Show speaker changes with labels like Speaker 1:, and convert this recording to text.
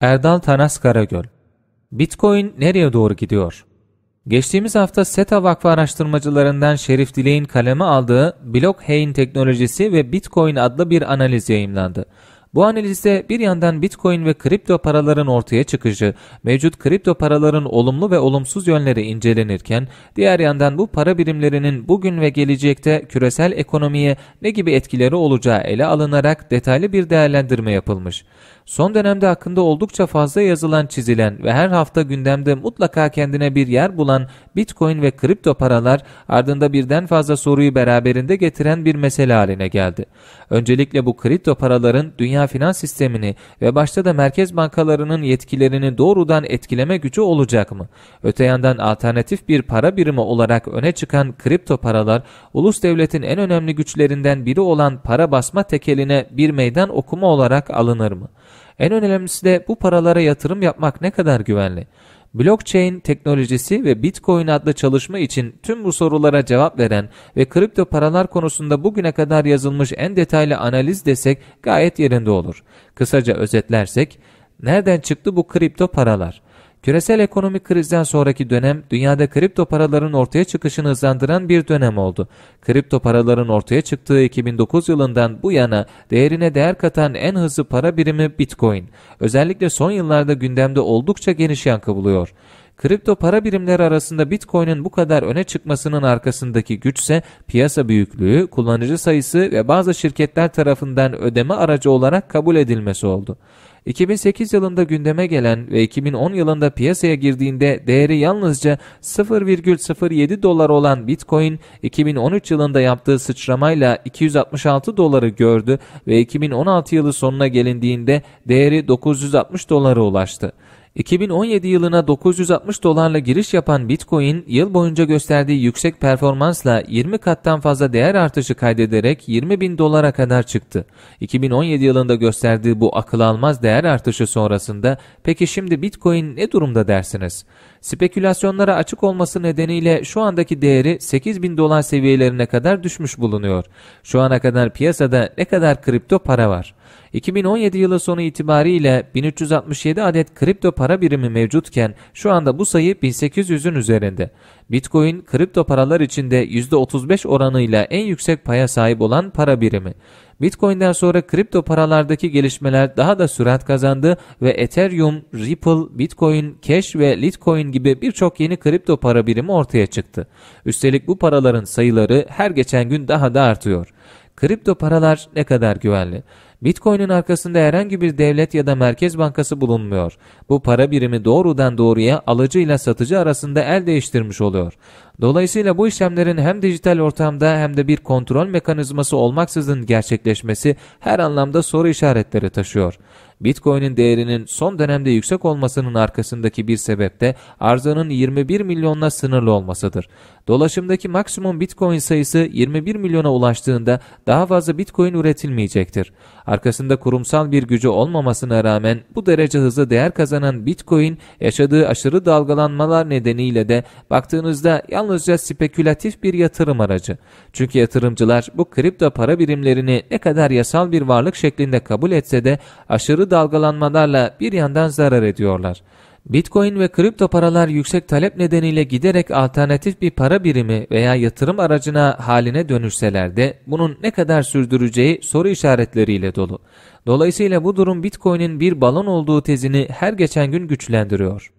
Speaker 1: Erdal Tanas Karagöl Bitcoin nereye doğru gidiyor? Geçtiğimiz hafta SETA Vakfı araştırmacılarından Şerif Dilek'in kaleme aldığı Blockchain Teknolojisi ve Bitcoin adlı bir analiz yayımlandı. Bu analizde bir yandan Bitcoin ve kripto paraların ortaya çıkışı, mevcut kripto paraların olumlu ve olumsuz yönleri incelenirken, diğer yandan bu para birimlerinin bugün ve gelecekte küresel ekonomiye ne gibi etkileri olacağı ele alınarak detaylı bir değerlendirme yapılmış. Son dönemde hakkında oldukça fazla yazılan, çizilen ve her hafta gündemde mutlaka kendine bir yer bulan Bitcoin ve kripto paralar ardında birden fazla soruyu beraberinde getiren bir mesele haline geldi. Öncelikle bu kripto paraların dünya finans sistemini ve başta da merkez bankalarının yetkilerini doğrudan etkileme gücü olacak mı? Öte yandan alternatif bir para birimi olarak öne çıkan kripto paralar, ulus devletin en önemli güçlerinden biri olan para basma tekeline bir meydan okuma olarak alınır mı? En önemlisi de bu paralara yatırım yapmak ne kadar güvenli? Blockchain teknolojisi ve Bitcoin adlı çalışma için tüm bu sorulara cevap veren ve kripto paralar konusunda bugüne kadar yazılmış en detaylı analiz desek gayet yerinde olur. Kısaca özetlersek, nereden çıktı bu kripto paralar? Küresel ekonomik krizden sonraki dönem dünyada kripto paraların ortaya çıkışını hızlandıran bir dönem oldu. Kripto paraların ortaya çıktığı 2009 yılından bu yana değerine değer katan en hızlı para birimi Bitcoin. Özellikle son yıllarda gündemde oldukça geniş yankı buluyor. Kripto para birimleri arasında Bitcoin'in bu kadar öne çıkmasının arkasındaki güçse piyasa büyüklüğü, kullanıcı sayısı ve bazı şirketler tarafından ödeme aracı olarak kabul edilmesi oldu. 2008 yılında gündeme gelen ve 2010 yılında piyasaya girdiğinde değeri yalnızca 0,07 dolar olan Bitcoin 2013 yılında yaptığı sıçramayla 266 doları gördü ve 2016 yılı sonuna gelindiğinde değeri 960 dolara ulaştı. 2017 yılına 960 dolarla giriş yapan Bitcoin, yıl boyunca gösterdiği yüksek performansla 20 kattan fazla değer artışı kaydederek 20 bin dolara kadar çıktı. 2017 yılında gösterdiği bu akıl almaz değer artışı sonrasında peki şimdi Bitcoin ne durumda dersiniz? spekülasyonlara açık olması nedeniyle şu andaki değeri 8 bin dolar seviyelerine kadar düşmüş bulunuyor. Şu ana kadar piyasada ne kadar kripto para var? 2017 yılı sonu itibariyle 1367 adet kripto para birimi mevcutken şu anda bu sayı 1800'ün üzerinde. Bitcoin kripto paralar içinde %35 oranıyla en yüksek paya sahip olan para birimi. Bitcoin'den sonra kripto paralardaki gelişmeler daha da sürat kazandı ve Ethereum, Ripple, Bitcoin, Cash ve Litecoin gibi birçok yeni kripto para birimi ortaya çıktı. Üstelik bu paraların sayıları her geçen gün daha da artıyor. Kripto paralar ne kadar güvenli? Bitcoin'in arkasında herhangi bir devlet ya da merkez bankası bulunmuyor. Bu para birimi doğrudan doğruya alıcı ile satıcı arasında el değiştirmiş oluyor. Dolayısıyla bu işlemlerin hem dijital ortamda hem de bir kontrol mekanizması olmaksızın gerçekleşmesi her anlamda soru işaretleri taşıyor. Bitcoin'in değerinin son dönemde yüksek olmasının arkasındaki bir sebep de arzanın 21 milyonla sınırlı olmasıdır. Dolaşımdaki maksimum Bitcoin sayısı 21 milyona ulaştığında daha fazla Bitcoin üretilmeyecektir. Arkasında kurumsal bir gücü olmamasına rağmen bu derece hızlı değer kazanan Bitcoin yaşadığı aşırı dalgalanmalar nedeniyle de baktığınızda yalnızca spekülatif bir yatırım aracı. Çünkü yatırımcılar bu kripto para birimlerini ne kadar yasal bir varlık şeklinde kabul etse de aşırı dalgalanmalarla bir yandan zarar ediyorlar. Bitcoin ve kripto paralar yüksek talep nedeniyle giderek alternatif bir para birimi veya yatırım aracına haline dönüşseler de bunun ne kadar sürdüreceği soru işaretleriyle dolu. Dolayısıyla bu durum Bitcoin'in bir balon olduğu tezini her geçen gün güçlendiriyor.